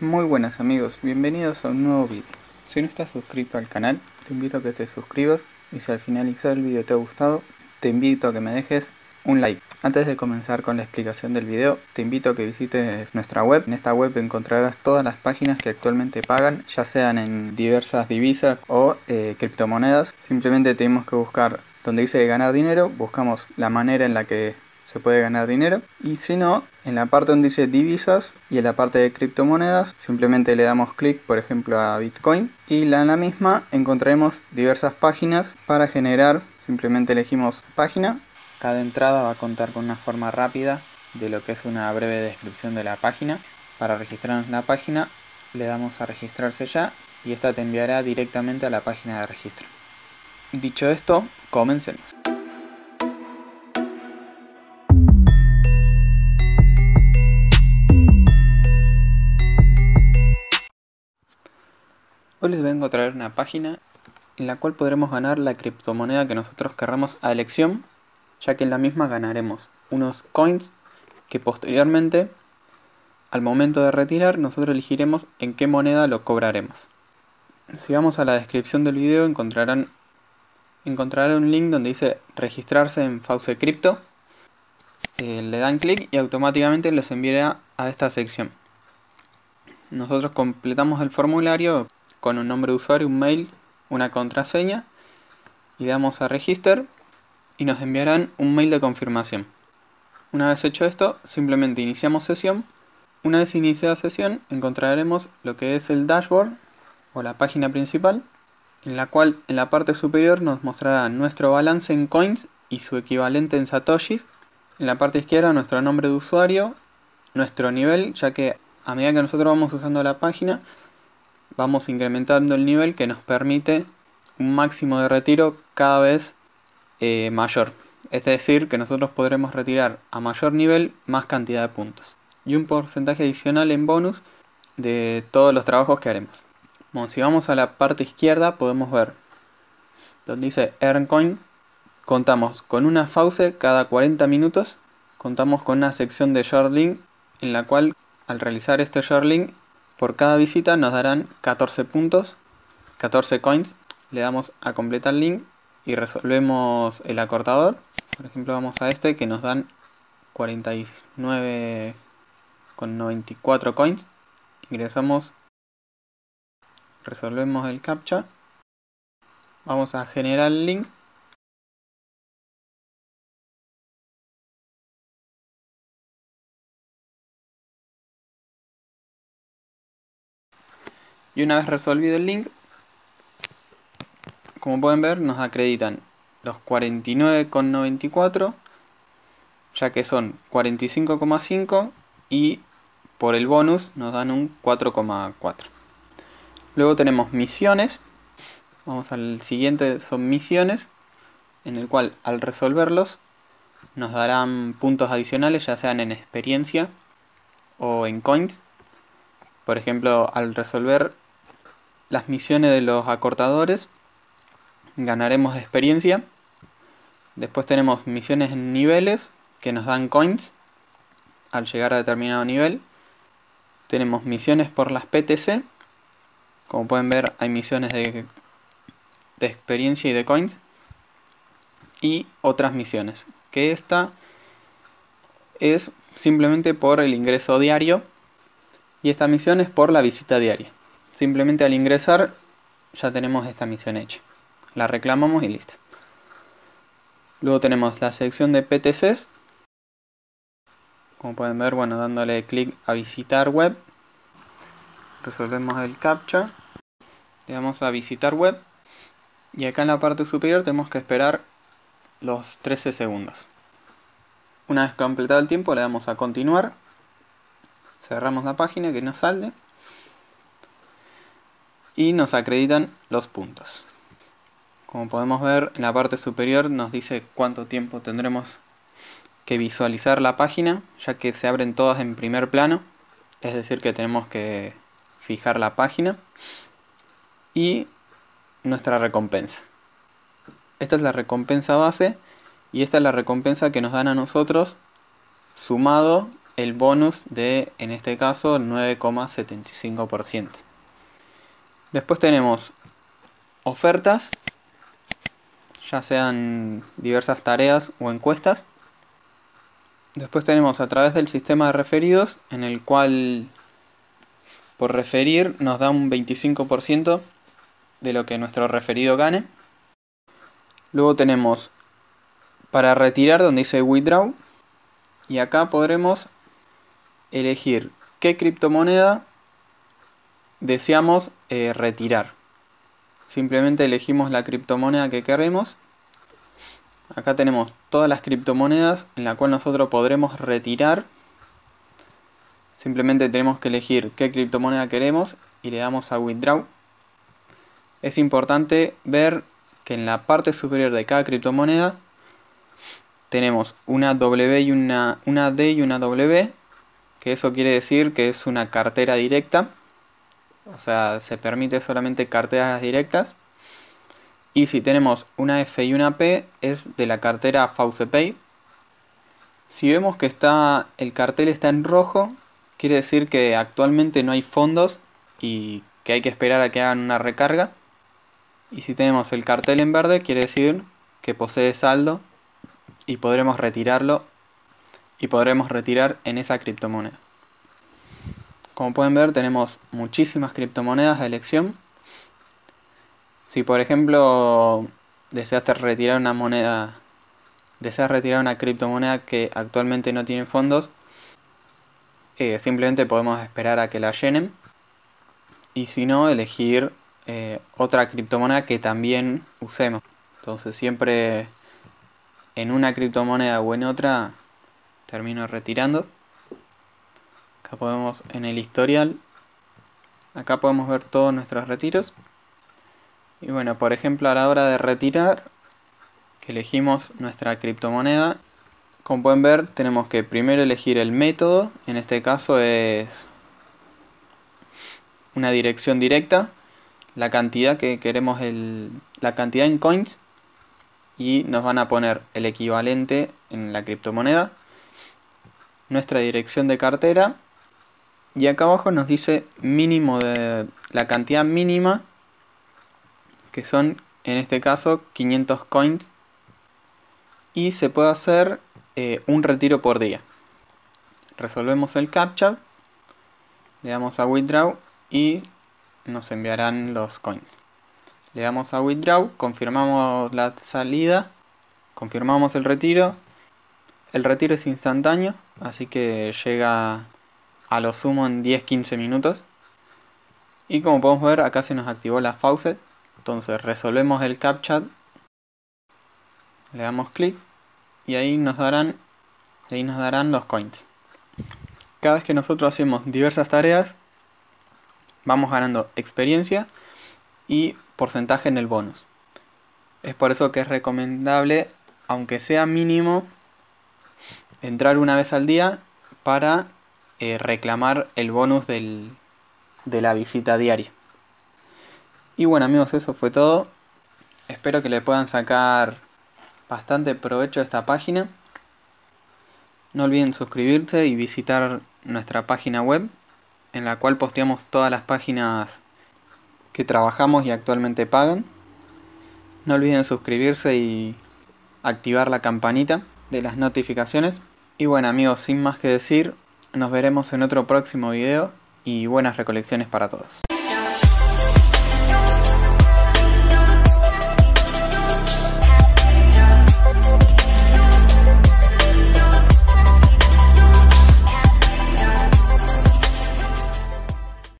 Muy buenas amigos, bienvenidos a un nuevo vídeo. Si no estás suscrito al canal, te invito a que te suscribas y si al finalizar el vídeo te ha gustado, te invito a que me dejes un like. Antes de comenzar con la explicación del video, te invito a que visites nuestra web. En esta web encontrarás todas las páginas que actualmente pagan, ya sean en diversas divisas o eh, criptomonedas. Simplemente tenemos que buscar donde dice ganar dinero, buscamos la manera en la que se puede ganar dinero. Y si no, en la parte donde dice divisas y en la parte de criptomonedas, simplemente le damos clic, por ejemplo, a Bitcoin. Y en la misma encontraremos diversas páginas para generar. Simplemente elegimos página. Cada entrada va a contar con una forma rápida de lo que es una breve descripción de la página. Para registrarnos la página, le damos a registrarse ya y esta te enviará directamente a la página de registro. Dicho esto, comencemos. les vengo a traer una página en la cual podremos ganar la criptomoneda que nosotros querramos a elección, ya que en la misma ganaremos unos coins que posteriormente, al momento de retirar, nosotros elegiremos en qué moneda lo cobraremos. Si vamos a la descripción del vídeo encontrarán, encontrarán un link donde dice registrarse en Fauce Crypto. Eh, le dan clic y automáticamente les enviará a esta sección. Nosotros completamos el formulario con un nombre de usuario, un mail, una contraseña y damos a register y nos enviarán un mail de confirmación. Una vez hecho esto, simplemente iniciamos sesión. Una vez iniciada sesión, encontraremos lo que es el dashboard o la página principal, en la cual en la parte superior nos mostrará nuestro balance en coins y su equivalente en satoshis. En la parte izquierda nuestro nombre de usuario, nuestro nivel, ya que a medida que nosotros vamos usando la página, vamos incrementando el nivel que nos permite un máximo de retiro cada vez eh, mayor. Es decir, que nosotros podremos retirar a mayor nivel más cantidad de puntos. Y un porcentaje adicional en bonus de todos los trabajos que haremos. si vamos a la parte izquierda podemos ver donde dice Earn Coin. Contamos con una fauce cada 40 minutos. Contamos con una sección de shortlink en la cual al realizar este shortlink... Por cada visita nos darán 14 puntos, 14 coins. Le damos a completar link y resolvemos el acortador. Por ejemplo, vamos a este que nos dan 49,94 coins. Ingresamos, resolvemos el captcha. Vamos a generar link Y una vez resolvido el link, como pueden ver, nos acreditan los 49,94, ya que son 45,5 y por el bonus nos dan un 4,4. Luego tenemos misiones. Vamos al siguiente, son misiones, en el cual al resolverlos nos darán puntos adicionales, ya sean en experiencia o en coins. Por ejemplo, al resolver las misiones de los acortadores. Ganaremos experiencia. Después tenemos misiones en niveles que nos dan coins al llegar a determinado nivel. Tenemos misiones por las PTC. Como pueden ver hay misiones de, de experiencia y de coins. Y otras misiones. Que esta es simplemente por el ingreso diario. Y esta misión es por la visita diaria. Simplemente al ingresar ya tenemos esta misión hecha. La reclamamos y listo. Luego tenemos la sección de PTCs. Como pueden ver, bueno, dándole clic a visitar web. Resolvemos el captcha. Le damos a visitar web. Y acá en la parte superior tenemos que esperar los 13 segundos. Una vez completado el tiempo le damos a continuar. Cerramos la página que nos salde y nos acreditan los puntos. Como podemos ver en la parte superior nos dice cuánto tiempo tendremos que visualizar la página, ya que se abren todas en primer plano, es decir que tenemos que fijar la página y nuestra recompensa. Esta es la recompensa base y esta es la recompensa que nos dan a nosotros sumado el bonus de, en este caso, 9,75%. Después tenemos ofertas, ya sean diversas tareas o encuestas. Después tenemos a través del sistema de referidos, en el cual por referir nos da un 25% de lo que nuestro referido gane. Luego tenemos para retirar donde dice withdraw y acá podremos elegir qué criptomoneda deseamos eh, retirar. Simplemente elegimos la criptomoneda que queremos. Acá tenemos todas las criptomonedas en la cual nosotros podremos retirar. Simplemente tenemos que elegir qué criptomoneda queremos y le damos a withdraw. Es importante ver que en la parte superior de cada criptomoneda tenemos una W y una, una D y una W, que eso quiere decir que es una cartera directa o sea, se permite solamente carteras directas. Y si tenemos una F y una P, es de la cartera FaucePay. Si vemos que está, el cartel está en rojo, quiere decir que actualmente no hay fondos y que hay que esperar a que hagan una recarga. Y si tenemos el cartel en verde, quiere decir que posee saldo y podremos retirarlo y podremos retirar en esa criptomoneda. Como pueden ver tenemos muchísimas criptomonedas de elección. Si por ejemplo deseas retirar una moneda, deseas retirar una criptomoneda que actualmente no tiene fondos, eh, simplemente podemos esperar a que la llenen. Y si no, elegir eh, otra criptomoneda que también usemos. Entonces siempre en una criptomoneda o en otra termino retirando. Acá podemos en el historial. Acá podemos ver todos nuestros retiros. Y bueno, por ejemplo, a la hora de retirar, que elegimos nuestra criptomoneda. Como pueden ver, tenemos que primero elegir el método. En este caso es una dirección directa. La cantidad que queremos, la cantidad en coins. Y nos van a poner el equivalente en la criptomoneda. Nuestra dirección de cartera y acá abajo nos dice mínimo de la cantidad mínima, que son en este caso 500 coins. Y se puede hacer eh, un retiro por día. Resolvemos el captcha, le damos a withdraw y nos enviarán los coins. Le damos a withdraw, confirmamos la salida, confirmamos el retiro. El retiro es instantáneo, así que llega a lo sumo en 10-15 minutos. Y como podemos ver acá se nos activó la faucet. Entonces resolvemos el CAPTCHA. Le damos clic. Y ahí nos darán, ahí nos darán los coins. Cada vez que nosotros hacemos diversas tareas, vamos ganando experiencia y porcentaje en el bonus. Es por eso que es recomendable, aunque sea mínimo, entrar una vez al día para eh, reclamar el bonus de la visita diaria. Y bueno amigos, eso fue todo. Espero que le puedan sacar bastante provecho a esta página. No olviden suscribirse y visitar nuestra página web, en la cual posteamos todas las páginas que trabajamos y actualmente pagan. No olviden suscribirse y activar la campanita de las notificaciones. Y bueno amigos, sin más que decir, nos veremos en otro próximo video y buenas recolecciones para todos.